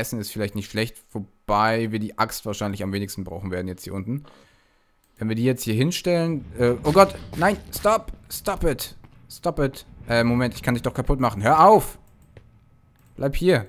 Essen ist vielleicht nicht schlecht, wobei wir die Axt wahrscheinlich am wenigsten brauchen werden jetzt hier unten. Wenn wir die jetzt hier hinstellen... Äh, oh Gott, nein, stop, stop it, stop it. Äh, Moment, ich kann dich doch kaputt machen. Hör auf! Bleib hier.